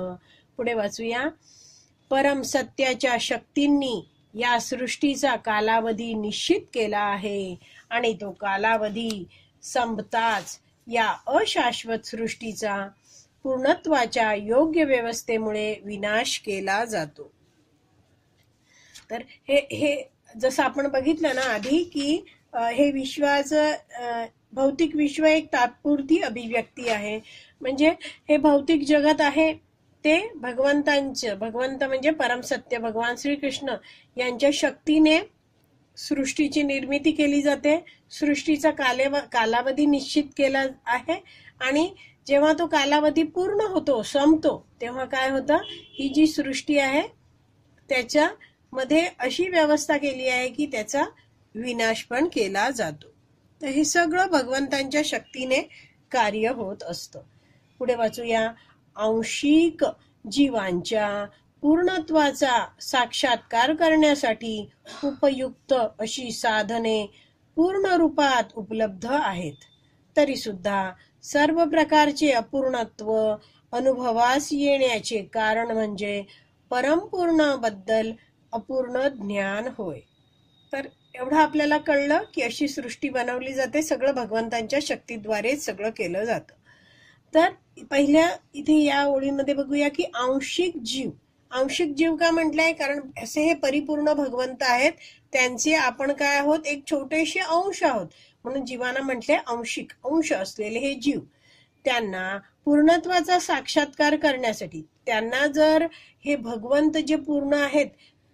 पुढे वाचूया परम सत्याच्या शक्तींनी या सृष्टीचा कालावधी निश्चित केला आहे आणि तो कालावधी संपताच या अशाश्वत सृष्टीचा पूर्णत्वाच्या योग्य व्यवस्थेमुळे विनाश केला जातो तर हे हे जसं आपण बघितलं ना आधी की हे विश्वाचं भौतिक विश्व एक तात्पुरती अभिव्यक्ती आहे म्हणजे हे भौतिक जगत आहे ते भगवंतांचे भगवंत म्हणजे परमसत्य भगवान श्री कृष्ण यांच्या शक्तीने सृष्टीची निर्मिती केली जाते सृष्टीचा काले कालावधी निश्चित केला आहे आणि जेव्हा तो कालावधी पूर्ण होतो संपतो तेव्हा काय होतं ही जी सृष्टी आहे त्याच्या मध्ये अशी व्यवस्था केली आहे की त्याचा विनाश पण केला जातो तर हे सगळं भगवंतांच्या शक्तीने कार्य होत असतं पुढे वाचूया आंशिक जीवांच्या पूर्णत्वाचा साक्षात्कार करण्यासाठी उपयुक्त अशी साधने पूर्ण रूपात उपलब्ध आहेत तरी सुद्धा सर्व प्रकारचे अपूर्णत्व अनुभवास येण्याचे कारण म्हणजे परमपूर्णाबद्दल अपूर्ण ज्ञान होय तर एवढं आपल्याला कळलं की अशी सृष्टी बनवली जाते सगळं भगवंतांच्या शक्तीद्वारे सगळं केलं जातं तर पहिल्या इथे या ओळीमध्ये बघूया की आंशिक जीव आंशिक जीव का म्हटलंय कारण असे हे परिपूर्ण भगवंत आहेत त्यांचे आपण काय आहोत एक छोटेसे अंश आहोत म्हणून जीवाना म्हटले अंशिक अंश असलेले हे जीव त्यांना पूर्णत्वाचा साक्षात्कार करण्यासाठी त्यांना जर हे भगवंत जे पूर्ण आहेत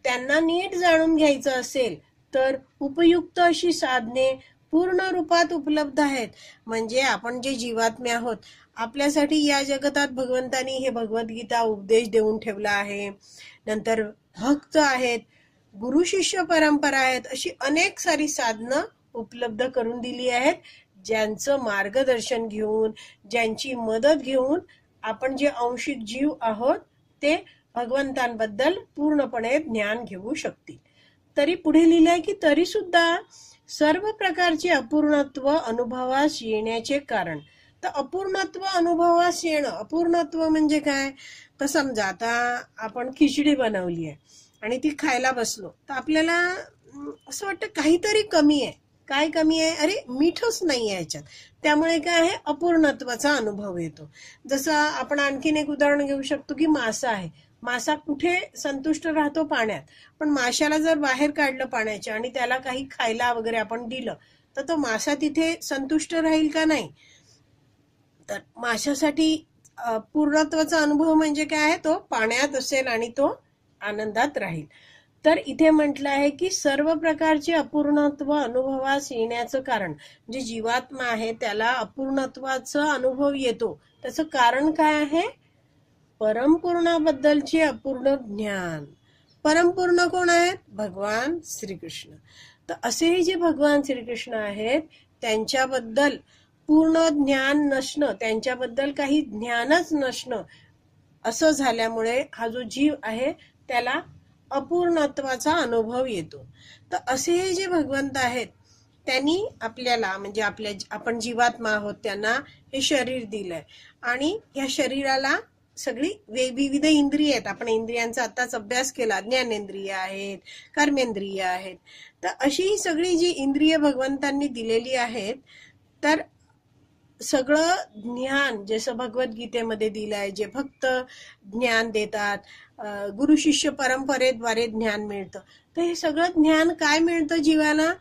त्यांना नीट जाणून घ्यायचं असेल तर उपयुक्त अशी साधने पूर्ण रूपात उपलब्ध आहेत म्हणजे आपण जे जीवात्मे आहोत आपल्यासाठी या जगतात भगवंतानी हे भगवद्गीता उपदेश देऊन ठेवला आहे नंतर भक्त आहेत गुरु शिष्य परंपरा आहेत अशी अनेक सारी साधनं उपलब्ध करून दिली आहेत ज्यांचं मार्गदर्शन घेऊन ज्यांची मदत घेऊन आपण जे अंशिक जीव आहोत ते भगवंतांबद्दल पूर्णपणे ज्ञान घेऊ शकतील तरी पुढे लिहिलंय की तरी सुद्धा सर्व प्रकारचे अपूर्णत्व अनुभवास येण्याचे कारण तर अपूर्णत्व अनुभवास येणं अपूर्णत्व म्हणजे काय तर समजा आता आपण खिचडी बनवली आहे आणि ती खायला बसलो तर आपल्याला असं वाटतं काहीतरी कमी आहे काय कमी आहे अरे मीठच नाही आहे याच्यात त्यामुळे काय आहे अपूर्णत्वाचा अनुभव येतो जसं आपण आणखीन एक उदाहरण घेऊ शकतो की मासा आहे मासा कुठे संतुष्ट राहतो पाण्यात पण माशाला जर बाहेर काढलं पाण्याच्या आणि त्याला काही खायला वगैरे आपण दिलं तर तो मासा तिथे संतुष्ट राहील का नाही तर माशासाठी पूर्णत्वाचा अनुभव म्हणजे काय आहे तो पाण्यात असेल आणि तो आनंदात राहील तर इथे म्हंटल आहे की सर्व प्रकारचे अपूर्णत्व अनुभवास येण्याचं कारण जे जीवात्मा आहे त्याला अपूर्णत्वाचा अनुभव येतो त्याचं कारण काय आहे परमपूर्णाबद्दलचे अपूर्ण ज्ञान परमपूर्ण कोण आहेत भगवान श्रीकृष्ण तर असेही जे भगवान श्रीकृष्ण आहेत त्यांच्याबद्दल पूर्ण ज्ञान नसणं त्यांच्याबद्दल काही ज्ञानच नसणं असं झाल्यामुळे हा जो जीव आहे त्याला अपूर्णत्वाचा अनुभव येतो तर असे हे जे भगवंत आहेत त्यांनी आपल्याला म्हणजे आपल्या आपण जीवात्मा आहोत त्यांना हे शरीर दिलंय आणि या शरीराला सगळी विविध इंद्रिय आहेत आपण इंद्रियांचा आताच अभ्यास केला ज्ञानेंद्रिय आहेत कर्मेंद्रिय आहेत तर अशी ही सगळी जी इंद्रिय भगवंतांनी दिलेली आहेत तर सगळं ज्ञान जसं भगवद्गीतेमध्ये दिलं आहे जे फक्त ज्ञान देतात गुरु शिष्य परंपरेद्वारे ज्ञान मिळतं तर हे सगळं ज्ञान काय मिळतं जीवाला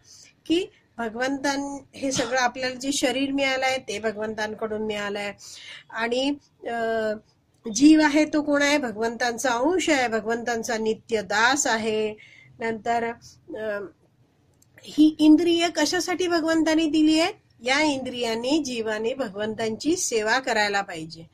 की भगवंतां हे सगळं आपल्याला जे शरीर मिळालं आहे ते भगवंतांकडून मिळालं आहे आणि जीव आहे तो कोण आहे भगवंतांचा अंश आहे भगवंतांचा नित्य दास आहे नंतर ही इंद्रिय कशासाठी भगवंतांनी दिली आहे या इंद्रियांनी जीवाने भगवंतांची सेवा करायला पाहिजे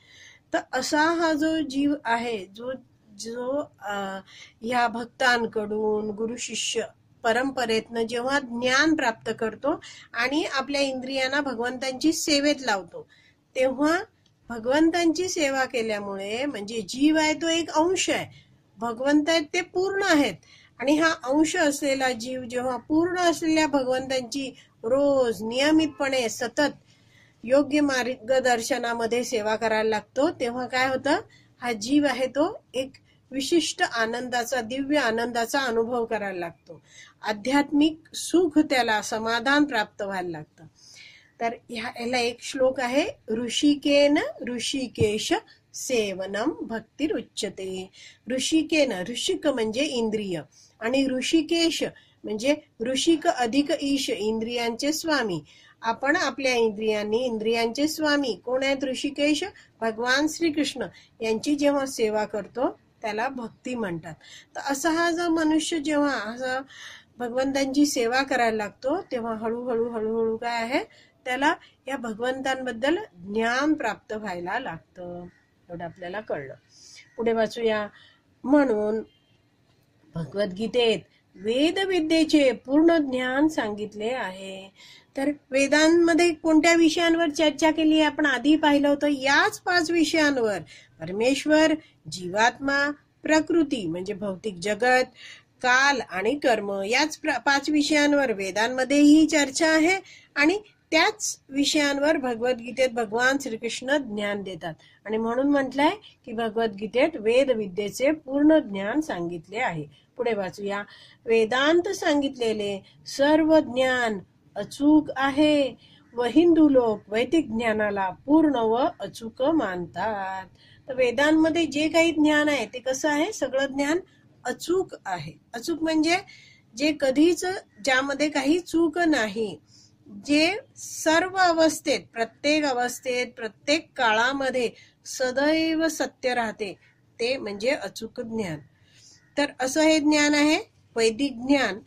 तर असा हा जो जीव आहे जो जो ह्या भक्तांकडून गुरु शिष्य परंपरेतनं जेव्हा ज्ञान प्राप्त करतो आणि आपल्या इंद्रियांना भगवंतांची सेवेत लावतो तेव्हा भगवंतांची सेवा केल्यामुळे म्हणजे जीव आहे तो एक अंश आहे भगवंत आहेत ते पूर्ण आहेत आणि हा अंश असलेला जीव जेव्हा पूर्ण असलेल्या भगवंतांची रोज नियमितपणे सतत योग्य मार्गदर्शनामध्ये सेवा करायला लागतो तेव्हा काय होतं हा जीव आहे तो एक विशिष्ट आनंदाचा दिव्य आनंदाचा अनुभव करायला लागतो आध्यात्मिक सुख त्याला समाधान प्राप्त व्हायला लागतं तर ह्याला एक श्लोक आहे ऋषिकेन ऋषिकेश सेवनम भक्तीर उच्चते ऋषिकेन ऋषिक म्हणजे इंद्रिय आणि ऋषिकेश म्हणजे ऋषिक अधिक ईश इंद्रियांचे स्वामी आपण आपल्या इंद्रियांनी इंद्रियांचे स्वामी कोण आहेत ऋषिकेश भगवान श्रीकृष्ण यांची जेव्हा सेवा करतो त्याला भक्ती म्हणतात तर असा हा जो मनुष्य जेव्हा असा भगवंतांची सेवा करायला लागतो तेव्हा हळूहळू हळूहळू काय आहे त्याला या भगवंतांबद्दल ज्ञान प्राप्त व्हायला लागतं एवढं आपल्याला कळलं पुढे वाचूया म्हणून भगवद्गीतेत वेदविद्येचे पूर्ण ज्ञान सांगितले आहे तर वेदांमध्ये कोणत्या विषयांवर चर्चा केली आपण आधी पाहिलं होतं याच पाच विषयांवर परमेश्वर जीवात्मा प्रकृती म्हणजे भौतिक जगत काल आणि कर्म याच पाच विषयांवर वेदांमध्ये ही चर्चा आहे आणि त्याच विषयांवर भगवद्गीतेत भगवान श्रीकृष्ण ज्ञान देतात आणि म्हणून म्हटलंय की भगवद्गीतेत वेदविद्येचे पूर्ण ज्ञान सांगितले आहे पुढे वाचूया वेदांत सांगितलेले सर्व ज्ञान अचूक आहे व हिंदू लोक वैदिक ज्ञानाला पूर्ण व अचूक मानतात तर वेदांमध्ये जे काही ज्ञान आहे ते कसं आहे सगळं ज्ञान अचूक आहे अचूक म्हणजे जे कधीच ज्यामध्ये काही चूक नाही जे सर्व अवस्थेत प्रत्येक अवस्थेत प्रत्येक काळामध्ये सदैव सत्य राहते ते म्हणजे अचूक ज्ञान तर असं हे ज्ञान आहे वैदिक ज्ञान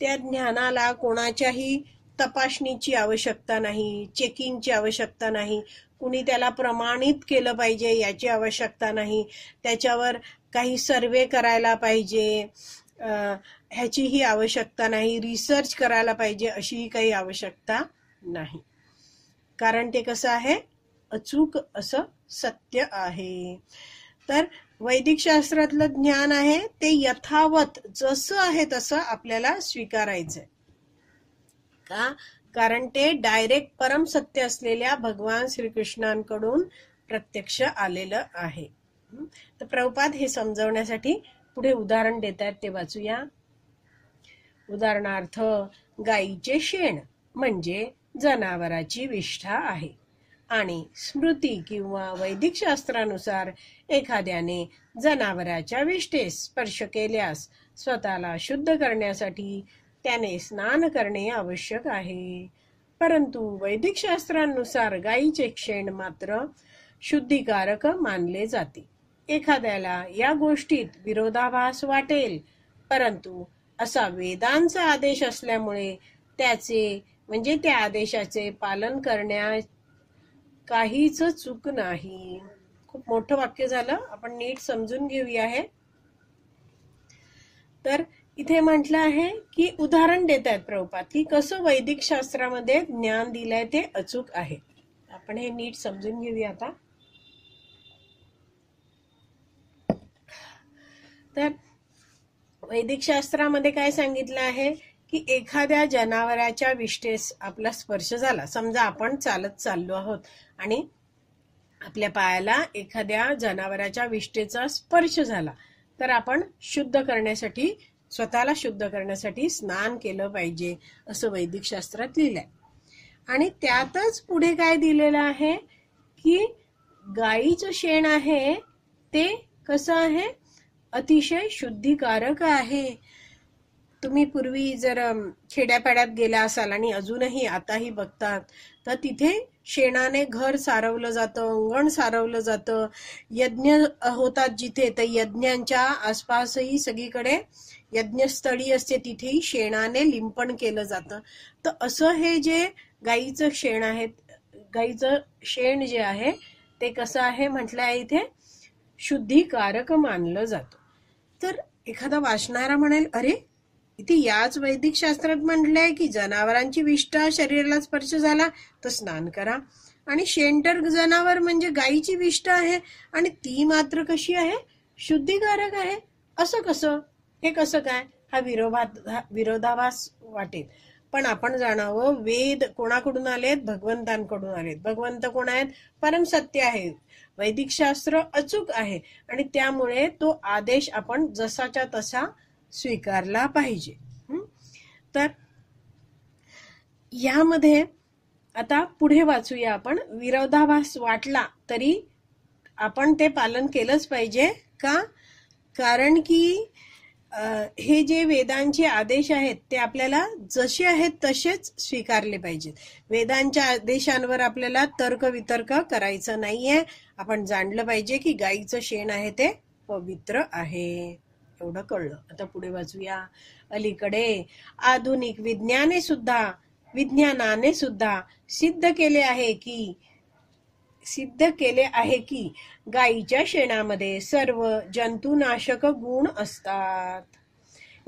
त्या ज्ञानाला कोणाच्याही तपासणीची आवश्यकता नाही चेकिंगची आवश्यकता नाही कुणी त्याला प्रमाणित केलं पाहिजे याची आवश्यकता नाही त्याच्यावर काही सर्वे करायला पाहिजे ह्याचीही आवश्यकता नाही रिसर्च करायला पाहिजे अशीही काही आवश्यकता नाही कारण ते कसं आहे अचूक असं सत्य आहे तर वैदिक शास्त्रातलं ज्ञान आहे ते यथावत जसं आहे तसं आपल्याला स्वीकारायचंय का कारण ते डायरेक्ट परम सत्य असलेल्या भगवान श्रीकृष्णांकडून प्रत्यक्ष आलेलं आहे तर प्रभुपाद हे समजवण्यासाठी पुढे उदाहरण देत आहेत ते वाचूया उदाहरणार्थ गाईचे शेण म्हणजे जनावराची विष्ठा आहे आणि स्मृती किंवा वैदिक शास्त्रानुसार एखाद्याने जनावराच्या विष्ठेस स्पर्श केल्यास स्वतःला शुद्ध करण्यासाठी त्याने स्नान करणे आवश्यक आहे परंतु वैदिक शास्त्रानुसार गायीचे क्षेण मात्र शुद्धिकारक मानले जाते एखाद्याला या गोष्टीत विरोधाभास वाटेल परंतु असा वेदांचा आदेश असल्यामुळे त्याचे म्हणजे त्या आदेशाचे पालन करण्या काहीच चूक नाही खूप मोठं वाक्य झालं आपण नीट समजून घेऊया आहे तर इथे म्हटलं आहे की उदाहरण देत आहेत प्रभुपात की कसं वैदिक शास्त्रामध्ये ज्ञान दिलंय ते अचूक आहे आपण हे नीट समजून घेऊया आता तर वैदिक शास्त्रामध्ये काय सांगितलं आहे की एखाद्या जनावराच्या विष्ठेस आपला स्पर्श झाला समजा आपण चालत चाललो आहोत आणि आपल्या पायाला एखाद्या जनावराच्या विष्ठेचा स्पर्श झाला तर आपण शुद्ध करण्यासाठी स्वतःला शुद्ध करण्यासाठी स्नान केलं पाहिजे असं वैदिक शास्त्रात लिहिलंय आणि त्यातच पुढे काय दिलेलं आहे की गाईचं शेण आहे ते कसं आहे अतिशय शुद्धिकारक आहे तुम्ही पूर्वी जर खेड्यापाड्यात गेला असाल आणि अजूनही आताही बघतात तर तिथे शेणाने घर सारवलं जातं अंगण सारवलं जातं यज्ञ होतात जिथे तर यज्ञांच्या आसपासही सगळीकडे यज्ञस्थळी असते तिथेही शेणाने लिंपण केलं जातं तर असं हे जे गाईचं शेण आहे गाईचं शेण जे आहे ते कसं आहे म्हटलं इथे शुद्धीकारक मानलं जातं तर एखादा वाचणारा म्हणेल अरे इथे याच वैदिक शास्त्रात म्हटलंय की जनावरांची विष्ठा शरीराला स्पर्श झाला तर स्नान करा आणि शेंटर जनावर म्हणजे गायीची विष्ठा आहे आणि ती मात्र कशी आहे शुद्धीकारक आहे असं कसं हे कसं काय हा विरोधात विरोधाभास वाटेल पण आपण जाणावं वेद कोणाकडून आलेत भगवंतांकडून आलेत भगवंत कोण आहेत सत्य आहेत वैदिक शास्त्र अचूक आहे आणि त्यामुळे तो आदेश आपण जसाच्या तसा स्वीकारला पाहिजे तर यामध्ये आता पुढे वाचूया आपण विरोधाभास वाटला तरी आपण ते पालन केलंच पाहिजे का कारण की हे जे वेदांचे आदेश आहेत ते आपल्याला जसे आहेत तसेच स्वीकारले पाहिजेत वेदांच्या आदेशांवर आपल्याला तर्कवितर्क करायचं नाहीये आपण जाणलं पाहिजे की गायीचं शेण आहे ते पवित्र आहे एवढं कळलं आता पुढे वाचूया अलीकडे आधुनिक विज्ञाने सुद्धा विज्ञानाने सुद्धा सिद्ध केले आहे की सिद्ध केले आहे की गायीच्या शेणामध्ये सर्व जंतुनाशक गुण असतात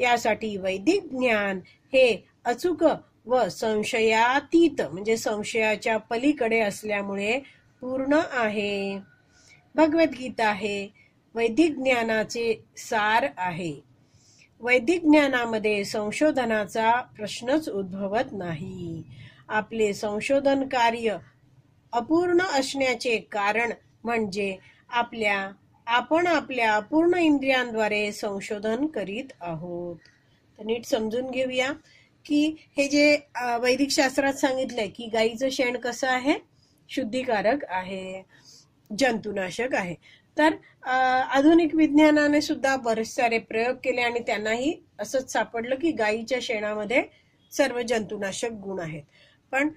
यासाठी वैदिक ज्ञान हे अचूक व संशयातीत म्हणजे संशयाच्या पलीकडे असल्यामुळे पूर्ण आहे भगवद्गीता हे वैदिक ज्ञानाचे सार आहे वैदिक ज्ञानामध्ये संशोधनाचा प्रश्नच उद्भवत नाही आपले संशोधन कार्य अपूर्ण असण्याचे कारण म्हणजे आपल्या आपण आपल्या अपूर्ण इंद्रियांद्वारे संशोधन करीत आहोत नीट समजून घेऊया की हे जे वैदिक शास्त्रात सांगितलंय की गाईचं शेण कसं आहे शुद्धिकारक आहे जंतुनाशक आहे तर आधुनिक विज्ञानाने सुद्धा बरेच सारे प्रयोग केले आणि त्यांनाही असंच सापडलं की गायीच्या शेणामध्ये सर्व जंतुनाशक गुण आहेत पण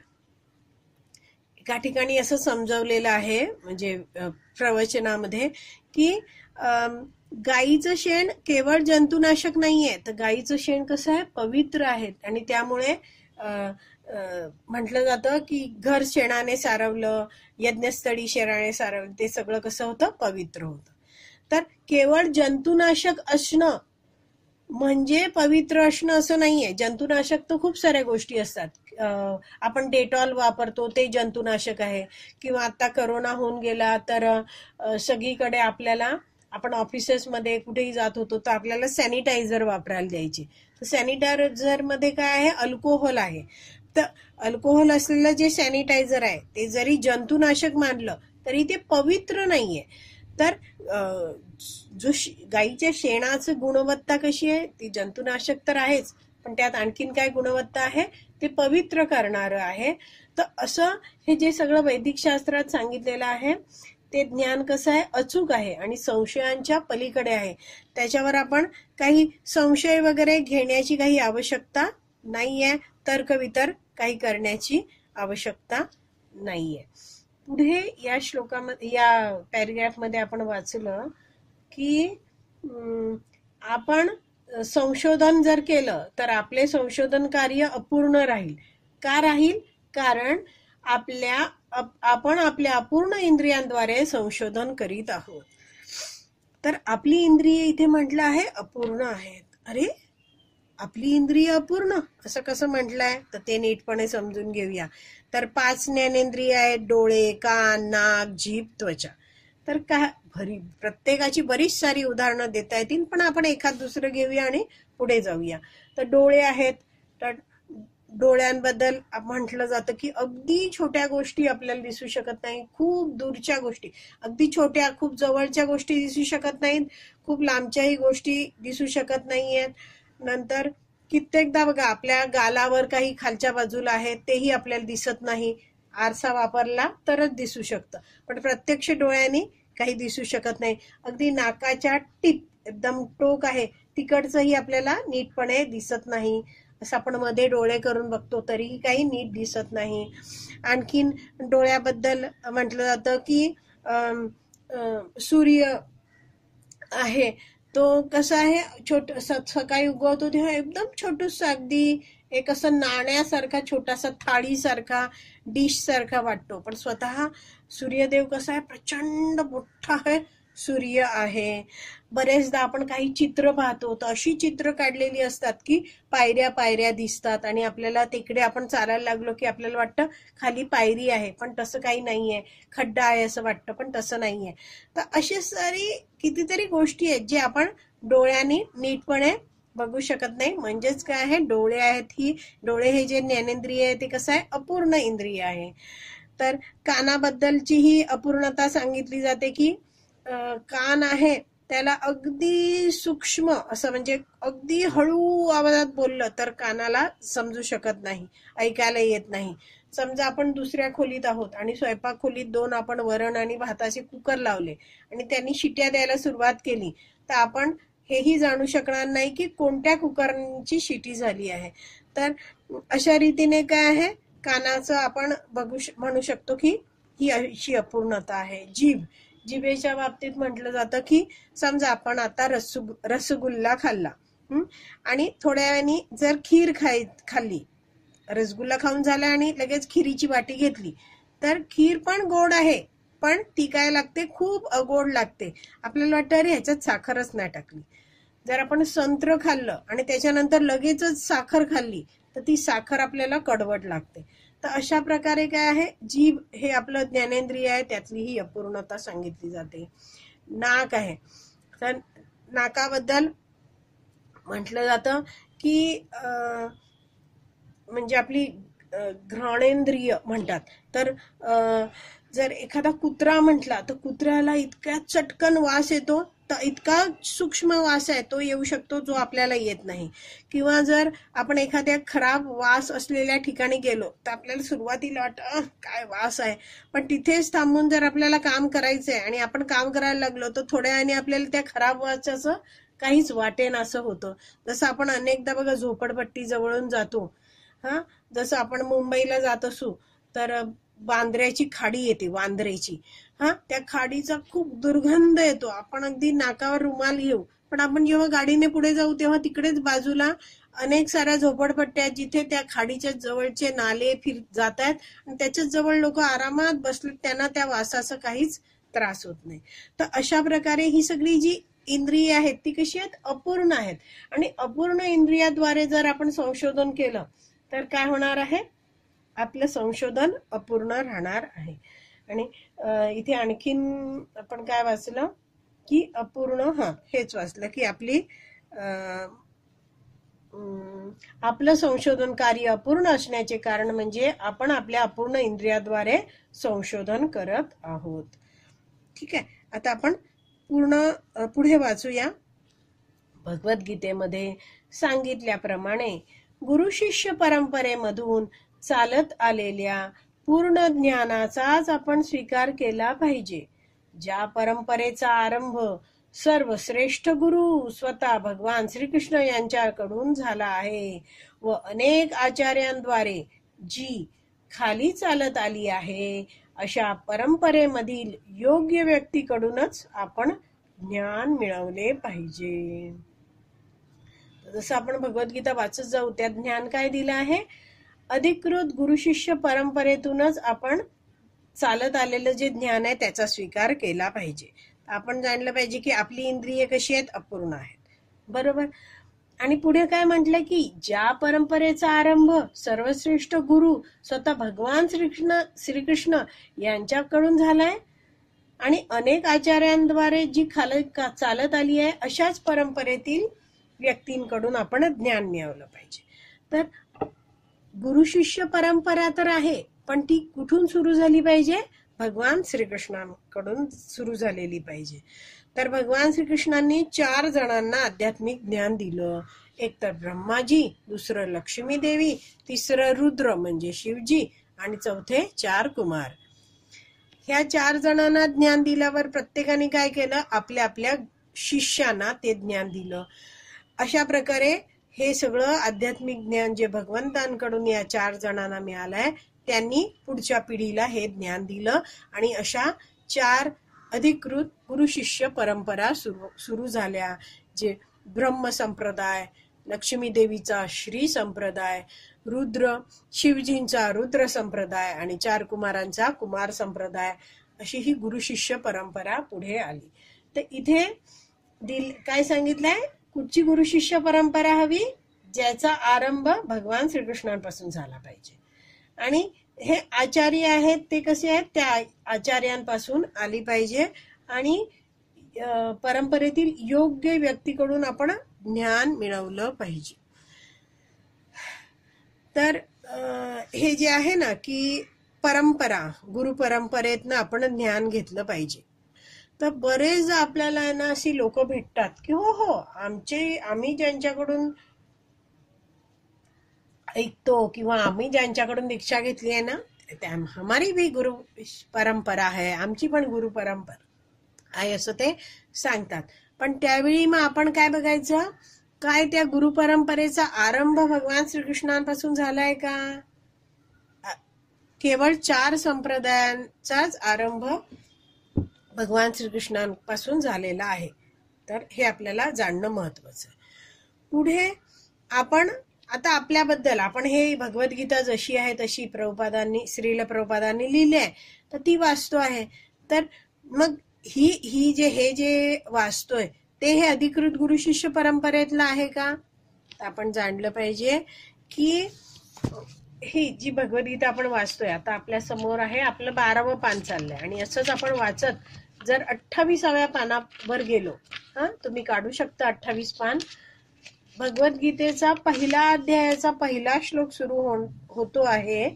एका ठिकाणी असं समजवलेलं आहे म्हणजे प्रवचनामध्ये की गायीचं शेण केवळ जंतुनाशक नाहीये तर गायीचं शेण कसं आहे पवित्र आहे आणि त्यामुळे म्हटलं जातं की घर शेणाने सारवलं यज्ञस्थळी शेणाने सारवलं ते सगळं कसं होतं पवित्र होतं तर केवळ जंतुनाशक असणं म्हणजे पवित्र असणं असं नाहीये जंतुनाशक तर खूप साऱ्या गोष्टी असतात आपण डेटॉल वापरतो ते जंतुनाशक आहे किंवा आता करोना होऊन गेला तर सगळीकडे आपल्याला आपण ऑफिसेसमध्ये कुठेही जात होतो तर आपल्याला सॅनिटायझर वापरायला द्यायचे सॅनिटायझर मध्ये काय आहे अल्कोहोल आहे फक्त अल्कोहोल असलेलं जे सॅनिटायझर आहे ते जरी जंतुनाशक मानलं तरी ते पवित्र नाहीये तर जो गाईच्या शेणाचं गुणवत्ता कशी आहे ती जंतुनाशक तर आहेच पण त्यात आणखीन काय गुणवत्ता आहे ते पवित्र करणारं आहे तर असं हे जे सगळं वैदिक शास्त्रात सांगितलेलं आहे ते ज्ञान कसं आहे अचूक आहे आणि संशयांच्या पलीकडे आहे त्याच्यावर आपण काही संशय वगैरे घेण्याची काही आवश्यकता नाहीये तर्कवितर काही करण्याची आवश्यकता नाहीये पुढे या श्लोकामध्ये या मध्ये आपण वाचलं की आपण संशोधन जर केलं तर आपले संशोधन कार्य अपूर्ण राहील का राहील कारण आपल्या आपण आपल्या अपूर्ण इंद्रियांद्वारे संशोधन करीत आहोत तर आपली इंद्रिय इथे म्हटलं आहे अपूर्ण आहेत अरे आपली इंद्रिय अपूर्ण असं कसं म्हटलंय तर ते नीटपणे समजून घेऊया तर पाच ज्ञानेंद्रिय आहेत डोळे कान नाक जीभ त्वचा तर काय भरी प्रत्येकाची बरीच सारी उदाहरणं देता येतील पण आपण एखाद दुसरं घेऊया आणि पुढे जाऊया तर डोळे आहेत तर डोळ्यांबद्दल म्हटलं जातं की अगदी छोट्या गोष्टी आपल्याला दिसू शकत नाही खूप दूरच्या गोष्टी अगदी छोट्या खूप जवळच्या गोष्टी दिसू शकत नाहीत खूप लांबच्याही गोष्टी दिसू शकत नाही आहेत नंतर कित्येकदा बघा आपल्या गालावर काही खालच्या बाजूला आहे तेही आपल्याला दिसत नाही आरसा वापरला तरच दिसू शकतं पण प्रत्यक्ष डोळ्यांनी काही दिसू शकत नाही अगदी नाकाच्या टीप एकदम टोक आहे तिकडचंही आपल्याला नीटपणे दिसत नाही असं आपण मध्ये डोळे करून बघतो तरीही काही नीट दिसत नाही आणखीन डोळ्याबद्दल म्हटलं जातं की सूर्य आहे तो कसं आहे छोट सकाळी उगवतो होते एकदम छोटस अगदी एक असं नाण्यासारखा छोटासा थाळीसारखा डिश सारखा वाटतो पण स्वतः सूर्यदेव कसा आहे प्रचंड मोठा आहे सूर्य आहे बरेचदा आपण काही चित्र पाहतो तर अशी चित्र काढलेली असतात की पायऱ्या पायऱ्या दिसतात आणि आपल्याला तिकडे आपण चालायला लागलो की आपल्याला वाटतं खाली पायरी आहे पण तसं काही नाही आहे खड्डा आहे असं वाटतं पण तसं नाही आहे तर असे सारी कितीतरी गोष्टी आहेत जे आपण डोळ्याने नीटपणे बघू शकत नाही म्हणजेच काय आहे डोळे आहेत ही डोळे हे जे ज्ञानेंद्रिय आहे ते कसं आहे अपूर्ण इंद्रिय आहे तर कानाबद्दलची ही अपूर्णता सांगितली जाते की कान आहे त्याला अगदी सूक्ष्म असं म्हणजे अगदी हळू आवाजात बोललं तर कानाला समजू शकत नाही ऐकायला येत नाही समजा आपण दुसऱ्या खोलीत आहोत आणि स्वयंपाक खोलीत दोन आपण वरण आणि भाताचे कुकर लावले आणि त्यांनी शिट्या द्यायला सुरुवात केली तर आपण हेही जाणू शकणार नाही की कोणत्या कुकरची शिटी झाली आहे तर अशा रीतीने काय आहे कानाचं आपण बघू म्हणू शकतो की ही अशी अपूर्णता आहे जीभ जिभेच्या बाबतीत म्हटलं जातं की समजा आपण आता रसगुल्ला खाल्ला आणि थोड्या वेळाने जर खीर खाय खाल्ली रसगुल्ला खाऊन झाला आणि लगेच खिरीची वाटी घेतली तर खीर पण गोड आहे पण ती काय लागते खूप अगोड लागते आपल्याला वाटतं अरे ह्याच्यात साखरच नाही टाकली जर आपण संत्र खाल्लं आणि त्याच्यानंतर लगेचच साखर खाल्ली तर ती साखर आपल्याला कडवट लागते तर अशा प्रकारे काय आहे जीभ हे आपलं ज्ञानेंद्रिय आहे त्यातली ही अपूर्णता सांगितली जाते नाक आहे तर नाकाबद्दल म्हटलं जातं की म्हणजे आपली घ्राणेंद्रिय म्हणतात तर जर एखादा कुत्रा म्हटला तर कुत्र्याला इतक्या चटकन वास येतो इतका सूक्ष्म वास आहे तो येऊ शकतो जो आपल्याला येत नाही किंवा जर आपण एखाद्या खराब वास असलेल्या ठिकाणी गेलो तर आपल्याला सुरुवातीला वाटतं काय वास आहे पण तिथेच थांबून जर आपल्याला काम करायचंय आणि आपण काम करायला लागलो तर थोड्या आणि आपल्याला त्या खराब वासाचं काहीच वाटेन असं होतं जसं आपण अनेकदा बघा झोपडपट्टी जवळून जातो हा जसं आपण मुंबईला जात असू तर वांद्र्याची खाडी येते वांद्रेची हा त्या खाडीचा खूप दुर्गंध येतो आपण अगदी नाकावर रुमाल घेऊ पण आपण जेव्हा गाडीने पुढे जाऊ तेव्हा तिकडेच बाजूला अनेक साऱ्या झोपडपट्ट्या जिथे त्या खाडीच्या जवळचे नाले फिर जात आहेत आणि त्याच्याच जवळ लोक आरामात बसले त्यांना त्या वासाचा काहीच त्रास होत नाही तर अशा प्रकारे ही सगळी जी इंद्रिय आहेत ती कशी आहेत अपूर्ण आहेत आणि अपूर्ण इंद्रियाद्वारे जर आपण संशोधन केलं तर काय होणार आहे आपलं संशोधन अपूर्ण राहणार आहे आणि इथे आणखीन आपण काय वाचलं की अपूर्ण हा हेच वाचलं की आपली आपलं संशोधन कार्य अपूर्ण असण्याचे कारण म्हणजे आपण आपल्या अपूर्ण इंद्रियाद्वारे संशोधन करत आहोत ठीक आहे आता आपण पूर्ण पुढे वाचूया भगवद्गीतेमध्ये सांगितल्याप्रमाणे गुरु शिष्य परंपरेमधून चालत आलेल्या पूर्ण ज्ञानाचाच आपण स्वीकार केला पाहिजे ज्या परंपरेचा आरंभ सर्वश्रेष्ठ गुरु स्वतः भगवान श्रीकृष्ण यांच्याकडून झाला आहे व अनेक आचार्यांद्वारे जी खाली चालत आली आहे अशा परंपरेमधील योग्य व्यक्तीकडूनच आपण ज्ञान मिळवले पाहिजे जसं आपण भगवद्गीता वाचत जाऊ त्यात ज्ञान काय दिलं आहे अधिकृत गुरुशिष्य परंपरेतूनच आपण चालत आलेलं जे ज्ञान आहे त्याचा स्वीकार केला पाहिजे आपण जाणलं पाहिजे की आपली इंद्रिय कशी आहेत अपूर्ण आहेत बरोबर आणि पुढे काय म्हटलं की ज्या परंपरेचा आरंभ सर्वश्रेष्ठ गुरु स्वतः भगवान श्रीकृष्ण श्रीकृष्ण यांच्याकडून झालाय आणि अनेक आचार्यांद्वारे जी खाल चालत आली आहे अशाच परंपरेतील व्यक्तींकडून आपण ज्ञान मिळवलं पाहिजे तर गुरु शिष्य परंपरा तर आहे पण ती कुठून सुरू झाली पाहिजे भगवान श्रीकृष्णांकडून सुरू झालेली पाहिजे तर भगवान श्रीकृष्णांनी चार जणांना आध्यात्मिक ज्ञान दिलं एक तर ब्रह्माजी दुसरं लक्ष्मी देवी तिसरं रुद्र म्हणजे शिवजी आणि चौथे चार कुमार ह्या चार जणांना ज्ञान दिल्यावर प्रत्येकाने काय केलं आपल्या आपल्या शिष्यांना ते ज्ञान दिलं अशा प्रकारे हे सगळं आध्यात्मिक ज्ञान जे भगवंतांकडून या चार जणांना मिळालंय त्यांनी पुढच्या पिढीला हे ज्ञान दिलं आणि अशा चार अधिकृत गुरु शिष्य परंपरा सुरू सुरू झाल्या जे ब्रह्म संप्रदाय लक्ष्मी देवीचा श्री संप्रदाय रुद्र शिवजींचा रुद्र संप्रदाय आणि चार कुमारांचा कुमार संप्रदाय अशी ही गुरुशिष्य परंपरा पुढे आली तर इथे दिल काय सांगितलंय कुठची गुरु शिष्य परंपरा हवी ज्याचा आरंभ भगवान श्रीकृष्णांपासून झाला पाहिजे आणि हे आचार्य आहेत ते कसे आहेत त्या आचार्यांपासून आली पाहिजे आणि परंपरेतील योग्य व्यक्तीकडून आपण ज्ञान मिळवलं पाहिजे तर हे जे आहे ना की परंपरा गुरु परंपरेतनं आपण ज्ञान घेतलं पाहिजे तर बरेच आपल्याला ना अशी लोक भेटतात की हो हो आमचे आम्ही ज्यांच्याकडून ऐकतो किंवा आम्ही ज्यांच्याकडून दीक्षा घेतली आहे ना हमारी भी गुरु परंपरा आहे आमची पण गुरु परंपरा आहे असं ते सांगतात पण त्यावेळी मग आपण काय बघायचं काय त्या गुरु परंपरेचा आरंभ भगवान श्रीकृष्णांपासून झालाय का केवळ चार संप्रदायांचाच आरंभ भगवान श्रीकृष्णांपासून झालेला आहे तर हे आपल्याला जाणणं महत्वाचं आहे पुढे आपण आता आपल्याबद्दल आपण हे भगवद्गीता जशी आहे तशी प्रभुपादांनी श्रील प्रभुपादांनी लिहिली आहे तर ती वाचतो आहे तर मग ही ही जे हे जे वाचतोय ते हे अधिकृत गुरु शिष्य परंपरेतलं आहे का आपण जाणलं पाहिजे की ही जी भगवद्गीता आपण वाचतोय आता आपल्या समोर आहे आपलं बारावं पान चाललंय आणि असंच आपण वाचत जर अठ्ठावीसाव्या पानावर गेलो हा तुम्ही काढू शकता अठ्ठावीस पान भगवद्गीतेचा पहिला अध्यायाचा पहिला श्लोक सुरू होतो आहे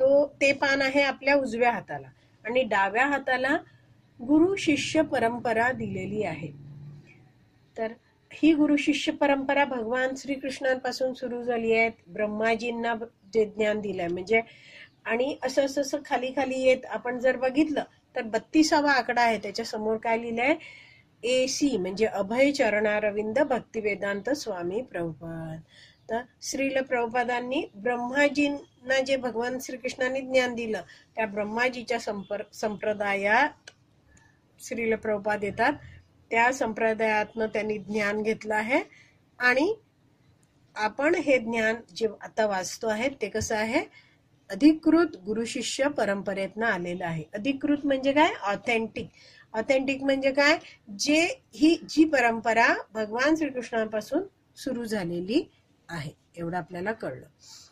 तो ते पान आहे आपल्या उजव्या हाताला आणि डाव्या हाताला गुरु शिष्य परंपरा दिलेली आहे तर ही गुरु शिष्य परंपरा भगवान श्रीकृष्णांपासून सुरू झाली आहे ब्रह्माजींना जे ज्ञान दिलंय म्हणजे आणि असं असं असं खाली खाली येत आपण जर बघितलं तर बत्तीसावा आकडा आहे त्याच्या समोर काय लिहिलंय ए सी म्हणजे अभय चरणारविंद भक्तिवेदांत स्वामी प्रभुपाद तर श्रील प्रभुपादांनी ब्रह्माजींना जे भगवान श्रीकृष्णांनी ज्ञान दिलं त्या ब्रह्माजीच्या संपर संप्रदायात श्रील प्रभुपाद येतात त्या संप्रदायातनं त्यांनी ज्ञान घेतलं आहे आणि आपण हे ज्ञान जे आता वाचतो आहे ते कसं आहे अधिकृत गुरु शिष्य परंपरेतनं आलेलं आहे अधिकृत म्हणजे काय ऑथेंटिक ऑथेंटिक म्हणजे काय जे ही जी परंपरा भगवान श्रीकृष्णापासून सुरू झालेली आहे एवढं आपल्याला कळलं